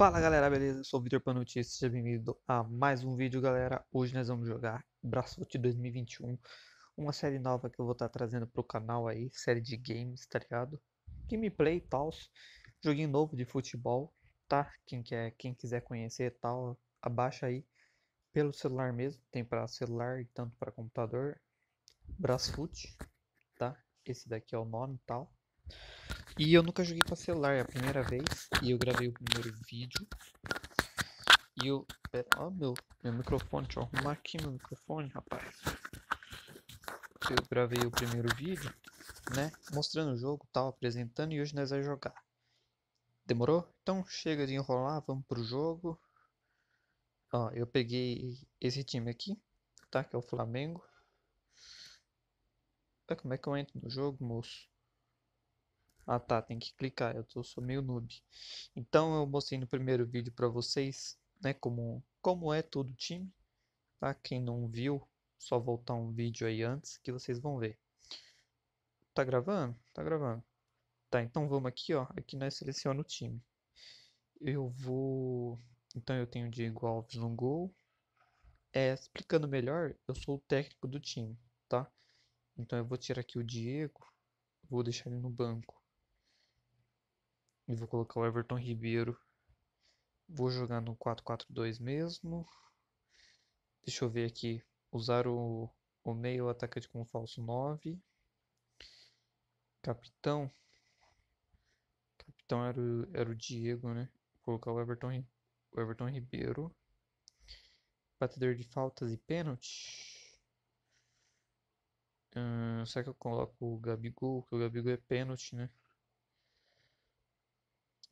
Fala galera, beleza? Eu sou o Vitor Panucci, seja bem-vindo a mais um vídeo, galera. Hoje nós vamos jogar Braçote 2021, uma série nova que eu vou estar tá trazendo pro canal aí, série de games, tá ligado? Gameplay e tal, joguinho novo de futebol, tá? Quem, quer, quem quiser conhecer e tal, abaixa aí pelo celular mesmo, tem para celular e tanto para computador. Brasfoot, tá? Esse daqui é o nome e tal. E eu nunca joguei pra celular, é a primeira vez. E eu gravei o primeiro vídeo. E eu. Pera, ó, meu, meu microfone, deixa eu arrumar aqui meu microfone, rapaz. Eu gravei o primeiro vídeo, né? Mostrando o jogo, tal, apresentando. E hoje nós vamos jogar. Demorou? Então chega de enrolar, vamos pro jogo. Ó, eu peguei esse time aqui, tá? Que é o Flamengo. Como é que eu entro no jogo, moço? Ah tá, tem que clicar, eu tô, sou meio noob. Então eu mostrei no primeiro vídeo para vocês, né, como, como é todo o time. Tá? Quem não viu, só voltar um vídeo aí antes que vocês vão ver. Tá gravando? Tá gravando. Tá, então vamos aqui, ó. Aqui nós selecionamos o time. Eu vou... Então eu tenho o Diego Alves no gol. É, explicando melhor, eu sou o técnico do time, tá? Então eu vou tirar aqui o Diego, vou deixar ele no banco. E vou colocar o Everton Ribeiro. Vou jogar no 4-4-2 mesmo. Deixa eu ver aqui. Usar o, o meio atacante como falso 9. Capitão. Capitão era o, era o Diego, né? Vou colocar o Everton, o Everton Ribeiro. Batedor de faltas e pênalti. Hum, será que eu coloco o Gabigol? Porque o Gabigol é pênalti, né?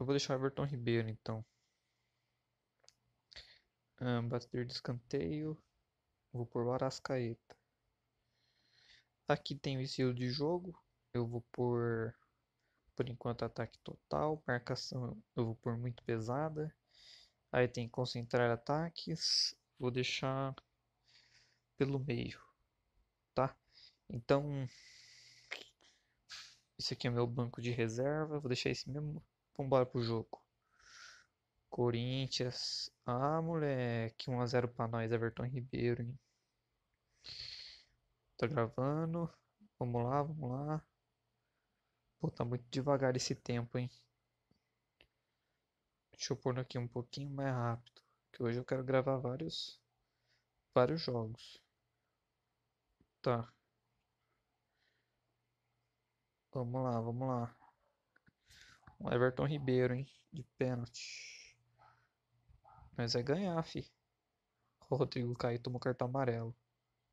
Eu vou deixar o Everton Ribeiro, então. Ah, de escanteio. Vou pôr o Arascaeta. Aqui tem o estilo de jogo. Eu vou pôr, por enquanto, ataque total. Marcação eu vou pôr muito pesada. Aí tem concentrar ataques. Vou deixar pelo meio, tá? Então, esse aqui é o meu banco de reserva. Vou deixar esse mesmo Vamos pro jogo. Corinthians. Ah, moleque. 1x0 pra nós, Everton Ribeiro, hein? Tá gravando. Vamos lá, vamos lá. Pô, tá muito devagar esse tempo, hein? Deixa eu pôr aqui um pouquinho mais rápido. Que hoje eu quero gravar vários. Vários jogos. Tá. Vamos lá, vamos lá. O Everton Ribeiro, hein? De pênalti. Mas é ganhar, fi. O Rodrigo Caio tomou cartão amarelo.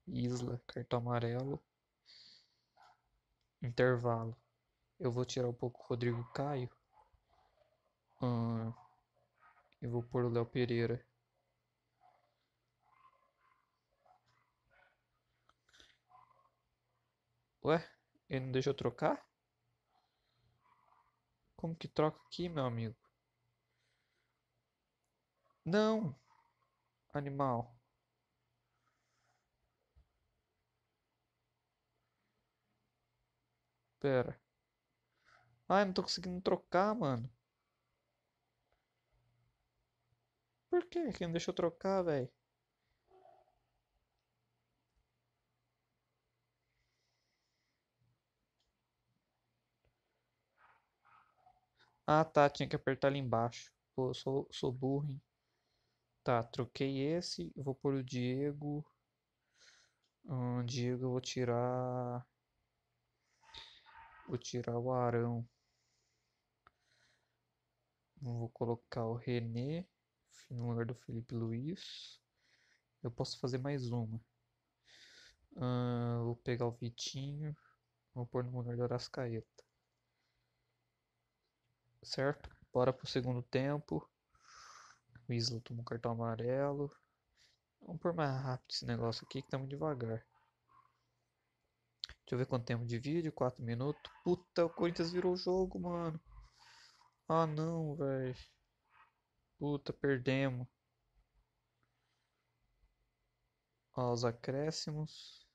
Isla, cartão amarelo. Intervalo. Eu vou tirar um pouco o Rodrigo Caio. Hum, eu vou pôr o Léo Pereira. Ué? Ele não deixou trocar? Como que troca aqui, meu amigo? Não, animal. Pera. Ai, não tô conseguindo trocar, mano. Por que que não deixou trocar, velho? Ah, tá, tinha que apertar ali embaixo. Pô, sou, sou burro, hein? Tá, troquei esse. Vou pôr o Diego. Hum, Diego, eu vou tirar... Vou tirar o Arão. Vou colocar o René no lugar do Felipe Luiz. Eu posso fazer mais uma. Hum, vou pegar o Vitinho. Vou pôr no lugar do Arascaeta certo? Bora pro segundo tempo. O Isla tomou um cartão amarelo. Vamos por mais rápido esse negócio aqui que tá muito devagar. Deixa eu ver quanto tempo de vídeo, 4 minutos. Puta, o Corinthians virou o jogo, mano. Ah não, velho. Puta, perdemos. Ó, os acréscimos.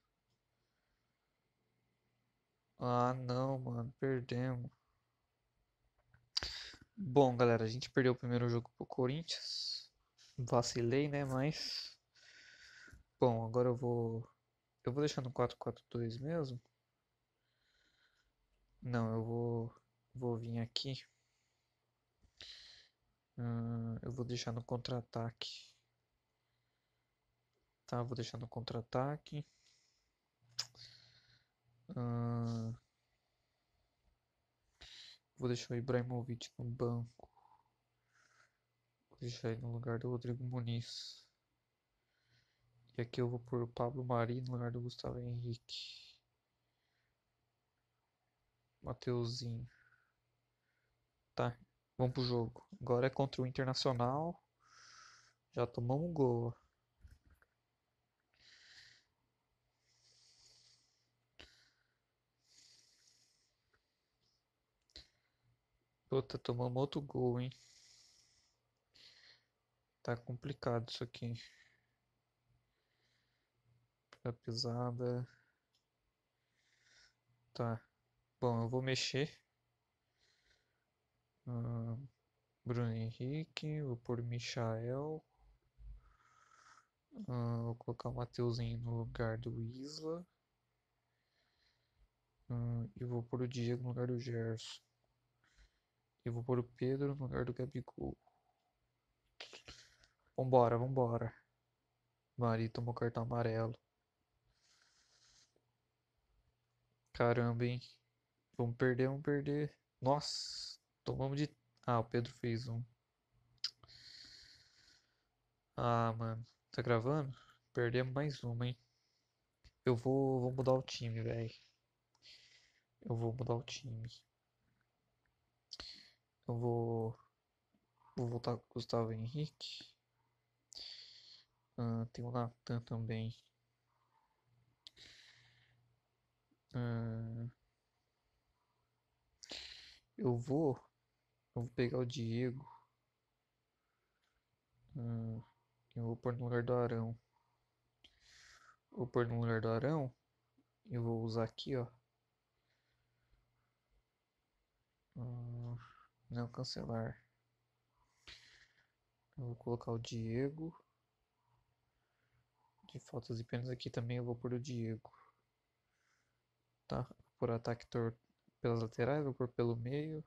Ah não, mano, perdemos. Bom, galera, a gente perdeu o primeiro jogo pro Corinthians. Vacilei, né? Mas. Bom, agora eu vou. Eu vou deixar no 4-4-2 mesmo. Não, eu vou. Vou vir aqui. Hum, eu vou deixar no contra-ataque. Tá, vou deixar no contra-ataque. Hum, Vou deixar o Ibrahimovic no banco. Vou deixar ele no lugar do Rodrigo Muniz. E aqui eu vou pôr o Pablo Mari no lugar do Gustavo Henrique. Mateuzinho. Tá, vamos pro jogo. Agora é contra o Internacional. Já tomamos um gol. Puta, tomamos outro gol, hein? Tá complicado isso aqui. Tá pesada. Tá. Bom, eu vou mexer. Bruno Henrique, vou pôr Michael. vou colocar o Mateuzinho no lugar do Isla. e vou pôr o Diego no lugar do Gerson. Eu vou pôr o Pedro no lugar do Gabigol. Vambora, vambora. Mari tomou cartão amarelo. Caramba, hein? Vamos perder, vamos perder. Nossa, tomamos de. Ah, o Pedro fez um. Ah, mano. Tá gravando? Perdemos mais uma, hein? Eu vou, vou mudar o time, velho. Eu vou mudar o time. Eu então vou, vou voltar com o Gustavo Henrique. Uh, tem o Natan também. Uh, eu vou. Eu vou pegar o Diego. Uh, eu vou pôr no lugar do Arão. Vou pôr no lugar do Arão. Eu vou usar aqui, ó. Uh, não cancelar. Eu vou colocar o Diego. De faltas e penas aqui também eu vou por o Diego. Tá? Por ataque pelas laterais, vou por pelo meio.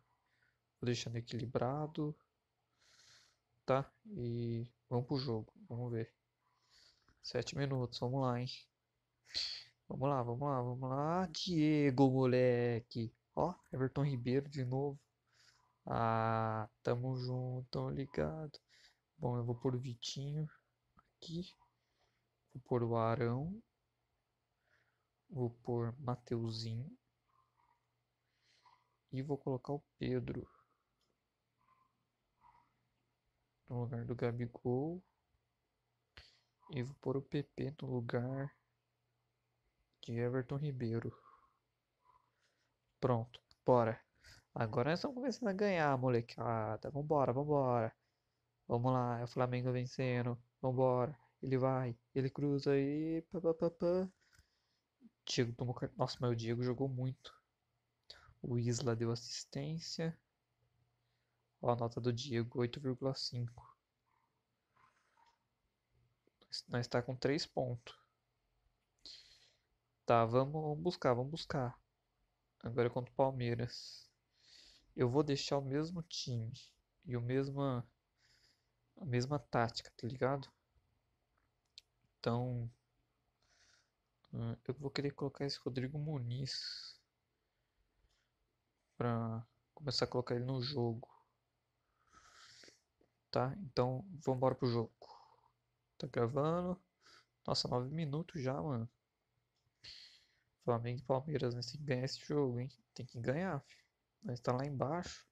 Vou deixando equilibrado. Tá? E vamos pro jogo. Vamos ver. Sete minutos, vamos lá, hein? Vamos lá, vamos lá, vamos lá. Diego, moleque. Ó, Everton Ribeiro de novo. Ah, tamo junto, tão ligado. Bom, eu vou pôr o Vitinho aqui. Vou pôr o Arão. Vou pôr Mateuzinho. E vou colocar o Pedro. No lugar do Gabigol. E vou pôr o PP no lugar de Everton Ribeiro. Pronto, bora. Agora nós estamos começando a ganhar, molecada. Vambora, vambora. Vamos lá, é o Flamengo vencendo. Vambora. Ele vai, ele cruza e. Pá, pá, pá, pá. Diego tomou. Nossa, mas o Diego jogou muito. O Isla deu assistência. Ó, a nota do Diego: 8,5. Nós está com 3 pontos. Tá, vamos, vamos buscar, vamos buscar. Agora é contra o Palmeiras eu vou deixar o mesmo time e o mesma a mesma tática, tá ligado? Então, hum, eu vou querer colocar esse Rodrigo Muniz para começar a colocar ele no jogo. Tá? Então, vamos embora pro jogo. Tá gravando. Nossa, 9 minutos já, mano. Flamengo e Palmeiras, né? Tem que ganhar esse jogo, hein? Tem que ganhar, filho. Mas tá lá embaixo.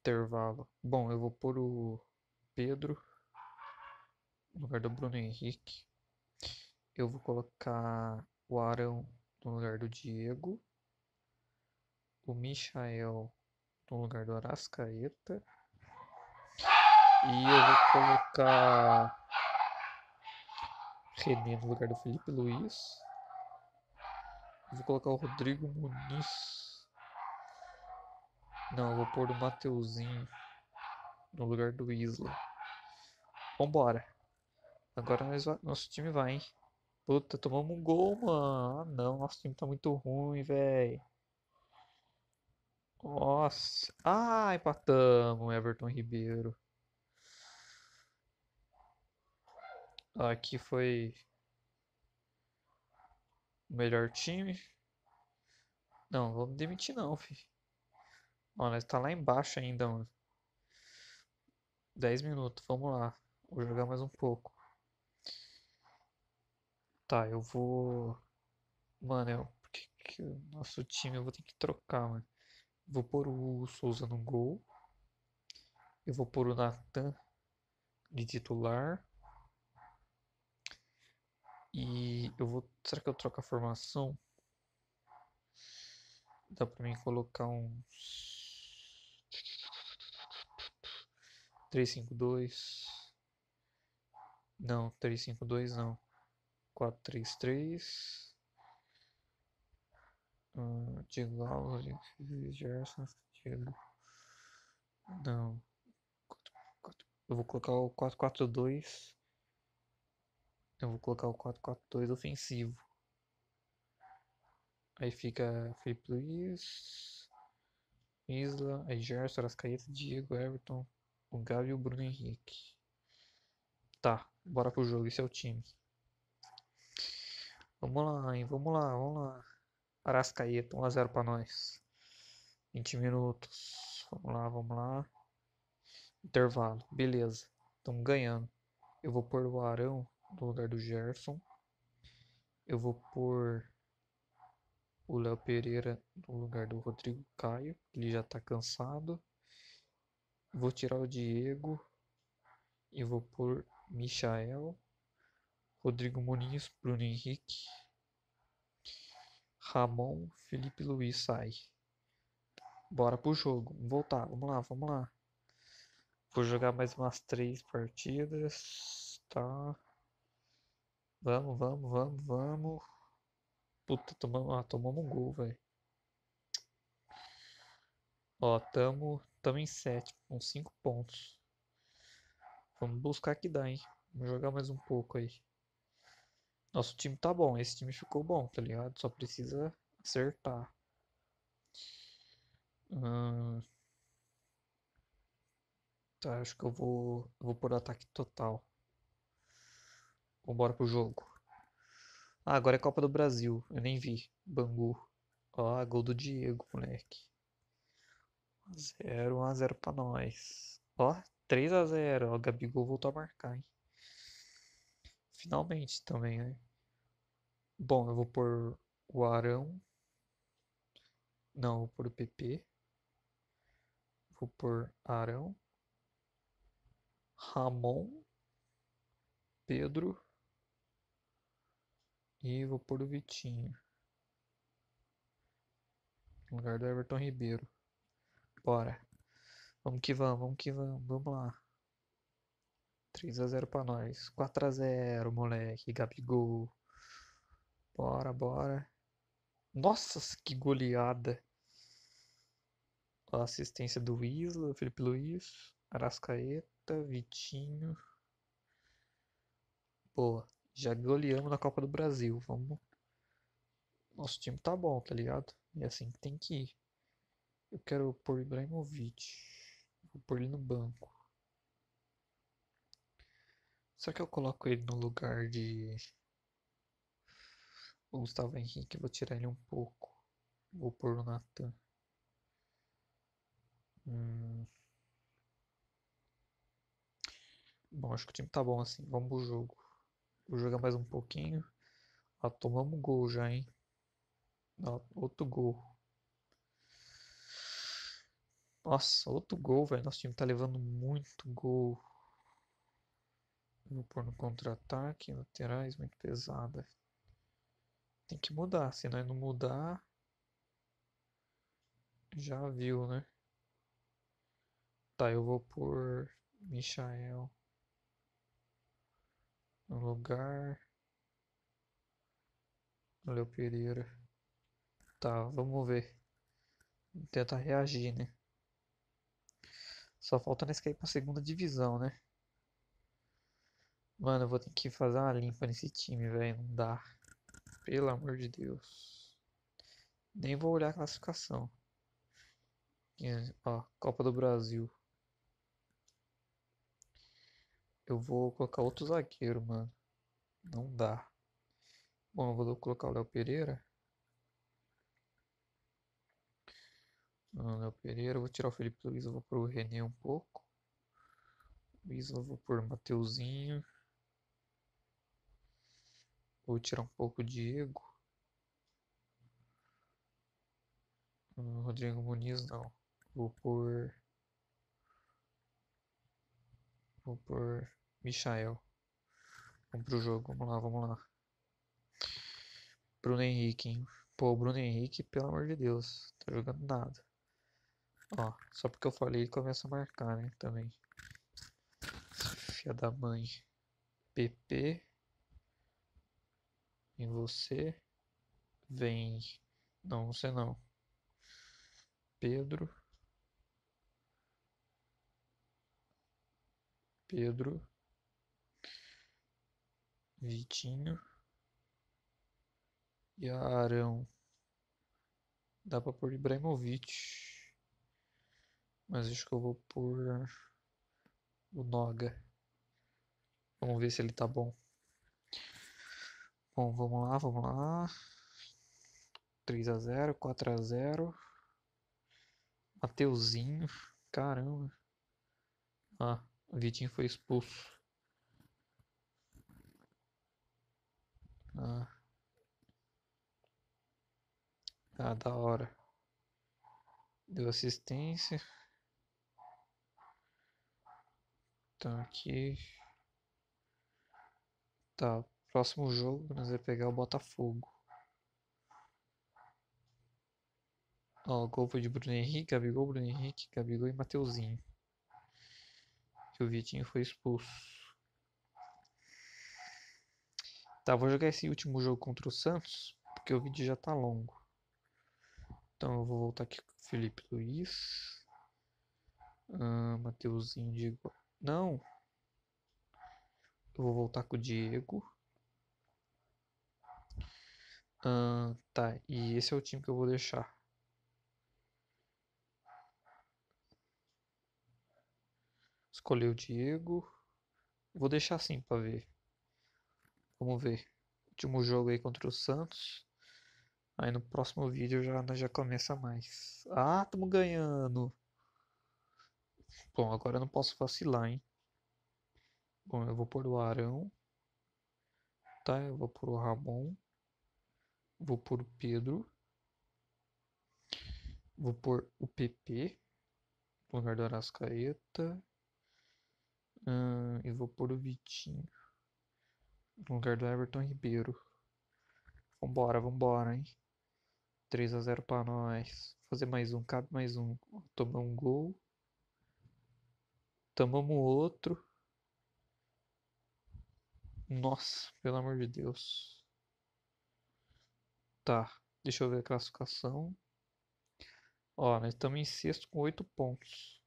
Intervalo. Bom, eu vou pôr o Pedro no lugar do Bruno Henrique. Eu vou colocar o Arão no lugar do Diego. O Michael no lugar do Arascaeta. E eu vou colocar René no lugar do Felipe Luiz. Vou colocar o Rodrigo Muniz não, eu vou pôr o Mateuzinho no lugar do Isla. Vambora. Agora vai, nosso time vai, hein? Puta, tomamos um gol, mano. Ah, não, nosso time tá muito ruim, velho. Nossa. Ah, empatamos, Everton Ribeiro. Aqui foi o melhor time. Não, vamos demitir não, filho. Olha, tá lá embaixo ainda, mano. 10 minutos, vamos lá. Vou jogar mais um pouco. Tá, eu vou. Mano, eu... por que, que o nosso time eu vou ter que trocar, mano? Vou pôr o Souza no gol. Eu vou pôr o Natan de titular. E eu vou. Será que eu troco a formação? Dá pra mim colocar uns. 352. Não, 352 não. 433. Uh, ah, Diego Alves, Gerson, Diego. Não. Eu vou colocar o 442. Eu vou colocar o 442 ofensivo. Aí fica Felipe Luiz. Isla, Gerson, Arascaeta, Diego, Everton, o Gavi e o Bruno Henrique. Tá, bora pro jogo, esse é o time. Vamos lá, hein? Vamos lá, vamos lá. Arascaeta, 1x0 pra nós. 20 minutos. Vamos lá, vamos lá. Intervalo, beleza. Estamos ganhando. Eu vou pôr o Arão no lugar do Gerson. Eu vou pôr o Léo Pereira no lugar do Rodrigo Caio, ele já está cansado. Vou tirar o Diego e vou pôr Michael, Rodrigo Muniz, Bruno Henrique, Ramon, Felipe Luiz sai. Bora pro jogo, vamos voltar, vamos lá, vamos lá. Vou jogar mais umas três partidas, tá? Vamos, vamos, vamos, vamos. Puta, tomamos, ah, tomamos um gol, velho. Ó, tamo, tamo em 7, com 5 pontos. Vamos buscar que dá, hein? Vamos jogar mais um pouco aí. Nosso time tá bom, esse time ficou bom, tá ligado? Só precisa acertar. Hum... Tá, acho que eu vou, eu vou por ataque total. Vambora pro jogo. Ah, agora é Copa do Brasil. Eu nem vi. Bangu. Ó, ah, gol do Diego, moleque. 1x0, 1x0 pra nós. Ó, 3x0. Ó, Gabigol voltou a marcar, hein? Finalmente também, né? Bom, eu vou pôr o Arão. Não, vou pôr o PP. Vou pôr Arão. Ramon. Pedro. E vou pôr o Vitinho. No lugar do Everton Ribeiro. Bora. Vamos que vamos, vamos que vamos, vamos lá. 3x0 pra nós. 4x0, moleque. Gabigol. Bora, bora. Nossa, que goleada. A assistência do Isla, Felipe Luiz, Arascaeta, Vitinho. Boa. Já goleamos na Copa do Brasil. Vamos. Nosso time tá bom, tá ligado? E é assim que tem que ir. Eu quero pôr Ibrahimovic. Vou pôr ele no banco. Só que eu coloco ele no lugar de. O Gustavo Henrique, vou tirar ele um pouco. Vou pôr o Natan. Hum... Bom, acho que o time tá bom assim. Vamos pro jogo. Vou jogar mais um pouquinho. Ó, ah, tomamos gol já, hein? Ó, ah, outro gol. Nossa, outro gol, velho. Nosso time tá levando muito gol. Vou pôr no contra-ataque, laterais, muito pesada. Tem que mudar, se nós não mudar. Já viu, né? Tá, eu vou por Michael no lugar. Léo Pereira. Tá, vamos ver. Tentar reagir, né? Só falta nesse cair pra segunda divisão, né? Mano, eu vou ter que fazer uma limpa nesse time, velho. Não dá. Pelo amor de Deus. Nem vou olhar a classificação. Ó, Copa do Brasil. Eu vou colocar outro zagueiro, mano. Não dá. Bom, eu vou colocar o Léo Pereira. O Léo Pereira, eu vou tirar o Felipe Luiz, eu vou pôr o René um pouco. Luiz, eu vou pôr o Mateuzinho. Vou tirar um pouco o Diego. O Rodrigo Muniz não. Vou pôr. Vou por Michael. Vamos pro jogo, vamos lá, vamos lá. Bruno Henrique, hein? Pô, Bruno Henrique, pelo amor de Deus, tá jogando nada. Ó, só porque eu falei, ele começa a marcar, né? Também. Fia da mãe. PP. Em você. Vem. Não, você não. Pedro. Pedro, Vitinho e Arão. Dá pra pôr Ibrahimovic. Mas acho que eu vou pôr o Noga. Vamos ver se ele tá bom. Bom, vamos lá, vamos lá. 3 a 0, 4 a 0. Mateuzinho, caramba. Ah. Vitinho foi expulso. Ah. ah, da hora. Deu assistência. Então aqui. Tá, próximo jogo nós vamos pegar o Botafogo. Ó, gol foi de Bruno Henrique, Gabigol, Bruno Henrique, Gabigol e Mateuzinho que o Vitinho foi expulso. Tá, vou jogar esse último jogo contra o Santos, porque o vídeo já tá longo. Então eu vou voltar aqui com o Felipe Luiz. Ah, Matheus Não! Eu vou voltar com o Diego. Ah, tá, e esse é o time que eu vou deixar. escolher o Diego. Vou deixar assim para ver. Vamos ver. Último jogo aí contra o Santos. Aí no próximo vídeo já, né, já começa mais. Ah, tamo ganhando. Bom, agora eu não posso vacilar, hein. Bom, eu vou pôr o Arão. Tá, eu vou pôr o Ramon. Vou pôr o Pedro. Vou pôr o PP. No lugar do Arascaeta. Hum, eu vou pôr o Vitinho. No lugar do Everton Ribeiro. Vambora, vambora, hein? 3 a 0 pra nós. Fazer mais um, cabe mais um. Tomamos um gol. Tomamos outro. Nossa, pelo amor de Deus. Tá, deixa eu ver a classificação. Ó, nós estamos em sexto com oito pontos.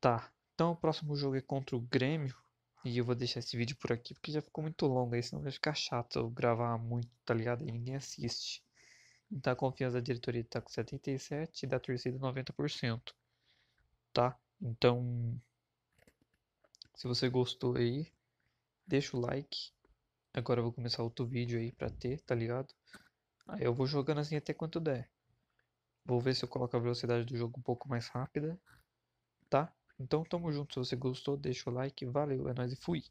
Tá, então o próximo jogo é contra o Grêmio. E eu vou deixar esse vídeo por aqui porque já ficou muito longo. Aí senão vai ficar chato eu gravar muito, tá ligado? E ninguém assiste. Então a confiança da diretoria tá com 77% e da torcida 90%. Tá? Então. Se você gostou aí, deixa o like. Agora eu vou começar outro vídeo aí pra ter, tá ligado? Aí eu vou jogando assim até quanto der. Vou ver se eu coloco a velocidade do jogo um pouco mais rápida. Então tamo junto, se você gostou, deixa o like, valeu, é nóis e fui!